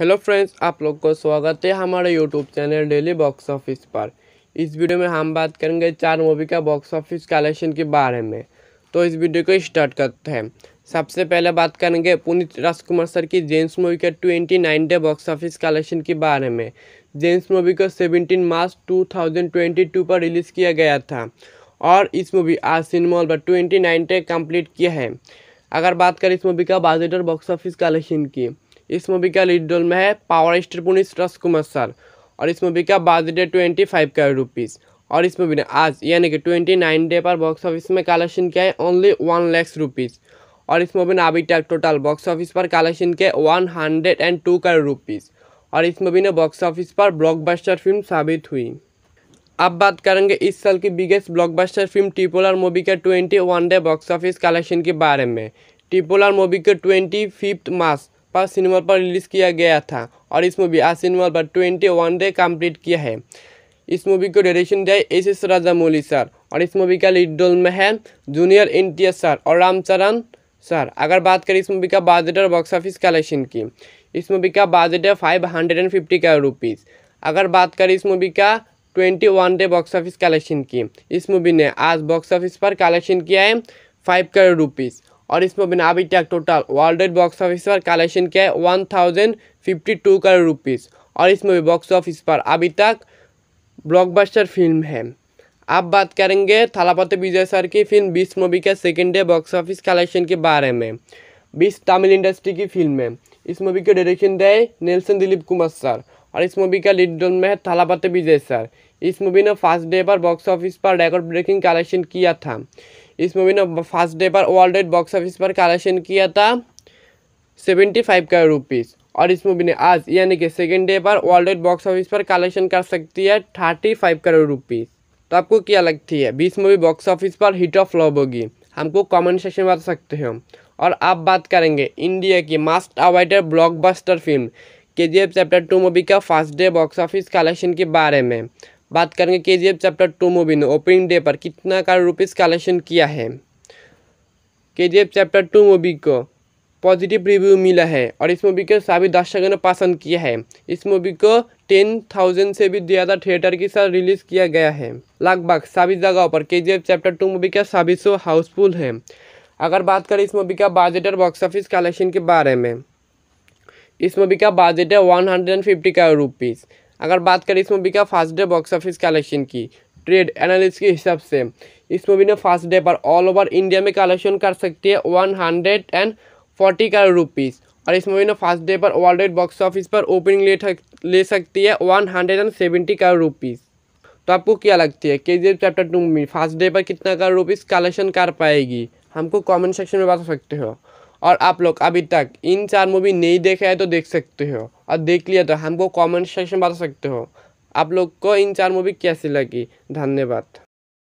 hello friends आप लोग को स्वागत है हमारे YouTube channel daily box office पर इस वीडियो में हम बात करेंगे चार मूवी का बॉक्स ऑफिस कलेक्शन के बारे में तो इस वीडियो को स्टार्ट करते हैं सबसे पहले बात करेंगे पुनीत राजकुमार सर की जेंट्स मूवी के twenty nine day box office collection के बारे में जेंट्स मूवी को seventeen March two thousand twenty two पर रिलीज़ किया गया था और इस मूवी आज सिनेमॉल पर ट्वेंटी नाइन डे कम्प्लीट किया है अगर बात करें इस मूवी का बजट और बॉक्स ऑफिस कलेक्शन की इस मूवी का लीड रोल में है पावर स्टार पुनीस रस कुमार सर और इस मूवी का बजट है ट्वेंटी फाइव करोड़ रुपीज़ और इस मूवी ने आज यानी कि ट्वेंटी नाइन डे पर बॉक्स ऑफिस में कलेक्शन किया है ओनली वन लैक्स रुपीज़ और इस मूवी ने अभी तक टोटल बॉक्स ऑफिस पर कलेक्शन किया one hundred and two crore rupees और इस मूवी ने बॉक्स ऑफिस पर ब्लॉकबस्टर फिल्म साबित हुई अब बात करेंगे इस साल की biggest blockbuster film triple R movie के twenty one day box office collection के बारे में ट्रिपोलर मूवी के ट्वेंटी फिफ्थ मार्च पर सिनेमा पर रिलीज़ किया गया था और इस मूवी आज सिनेमा पर ट्वेंटी वन डे कम्प्लीट किया है इस मूवी को डायरेक्शन दिया एस एस राजामौली सर और इस मूवी का लीड रोल में है जूनियर एन सर और रामचरण सर अगर बात करें इस मूवी का बजट और बॉक्स ऑफिस कलेक्शन की इस मूवी का बजट है five hundred and fifty crore rupees अगर बात करें इस मूवी का twenty one day box office collection की इस मूवी ने आज बॉक्स ऑफिस पर कलेक्शन किया है फाइव करोड़ रुपीज़ और इसमें बिना अभी तक टोटल वर्ल्ड बॉक्स ऑफिस पर कलेक्शन किया है one thousand fifty two crore rupees और इस मूवी बॉक्स ऑफिस पर अभी तक ब्लॉकबस्टर फिल्म है आप बात करेंगे थालापति विजय सर की फिल्म बीस मूवी के second day box office collection के बारे में बीस तमिल इंडस्ट्री की फिल्म है इस मूवी को डायरेक्शन दिए नेल्सन दिलीप कुमार सर और इस मूवी का लीड रोल में है थालापति विजय सर इस मूवी ने फर्स्ट डे पर बॉक्स ऑफिस पर रेकॉर्ड ब्रेकिंग कलेक्शन किया था इस मूवी ने फर्स्ट डे पर वर्ल्ड बॉक्स ऑफिस पर कलेक्शन किया था सेवेंटी फाइव करोड़ रुपीज़ और इस मूवी ने आज यानी कि सेकेंड डे पर वर्ल्ड बॉक्स ऑफिस पर कलेक्शन कर सकती है थर्टी फाइव करोड़ रुपीज़ तो आपको क्या लगती है बीस मूवी बॉक्स ऑफिस पर हिट ऑफ लॉब होगी हमको कमेंट सेक्शन में बता सकते हो और आप बात करेंगे इंडिया की मास्ट avoided blockbuster film K G F chapter two movie का first day box office collection के बारे में बात करेंगे K G F chapter two movie ने ओपनिंग डे पर कितना करोड़ रुपीज़ कलेक्शन किया है K G F chapter two movie को पॉजिटिव रिव्यू मिला है और इस मूवी को सभी दर्शकों ने पसंद किया है इस मूवी को टेन थाउजेंड से भी ज़्यादा थिएटर के साथ रिलीज़ किया गया है लगभग सभी जगहों पर K G F chapter two movie का सभी शो हाउसफुल है अगर बात करें इस मूवी का बजट और बॉक्स ऑफिस कलेक्शन के बारे में इस मूवी का बजट है one hundred and fifty crore rupees अगर बात करें इस मूवी का first day box office collection की ट्रेड एनालिस के हिसाब से इस मूवी ने फर्स्ट डे पर ऑल ओवर इंडिया में कलेक्शन कर सकती है one hundred and forty crore rupees और इस मूवी ने फर्स्ट डे पर वर्ल्ड वाइड बॉक्स ऑफिस पर ओपनिंग ले ले सकती है one hundred and seventy crore rupees तो आपको क्या लगती है K G F chapter two movie first day पर कितना करोड़ रुपीज़ कलेक्शन कर पाएगी हमको कमेंट सेक्शन में बता सकते हो और आप लोग अभी तक इन चार मूवी नहीं देखे हैं तो देख सकते हो और देख लिया तो हमको कमेंट सेक्शन बता सकते हो आप लोग को इन चार मूवी कैसी लगी धन्यवाद